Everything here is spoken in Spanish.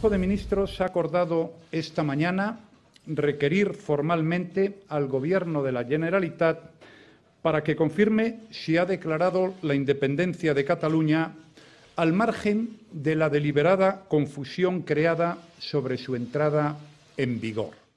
Consejo de Ministros ha acordado esta mañana requerir formalmente al Gobierno de la Generalitat para que confirme si ha declarado la independencia de Cataluña al margen de la deliberada confusión creada sobre su entrada en vigor.